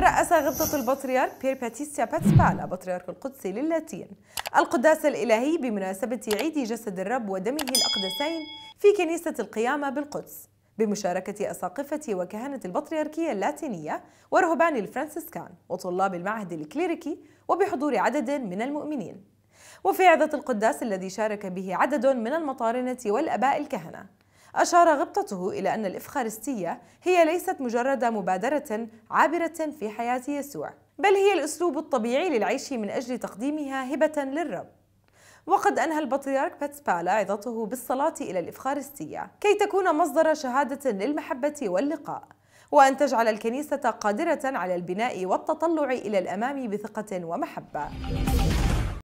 ترأس غبطة البطريرك بير باتيسيا باتسبالا بطريرك القدس للاتين القداس الإلهي بمناسبة عيد جسد الرب ودمه الأقدسين في كنيسة القيامة بالقدس بمشاركة أساقفة وكهنة البطريركية اللاتينية ورهبان الفرنسيسكان وطلاب المعهد الكليريكي وبحضور عدد من المؤمنين وفي عظة القداس الذي شارك به عدد من المطارنة والأباء الكهنة أشار غبطته إلى أن الإفخارستية هي ليست مجرد مبادرة عابرة في حياة يسوع بل هي الأسلوب الطبيعي للعيش من أجل تقديمها هبة للرب وقد أنهى البطريرك باتسبالا عظته بالصلاة إلى الإفخارستية كي تكون مصدر شهادة للمحبة واللقاء وأن تجعل الكنيسة قادرة على البناء والتطلع إلى الأمام بثقة ومحبة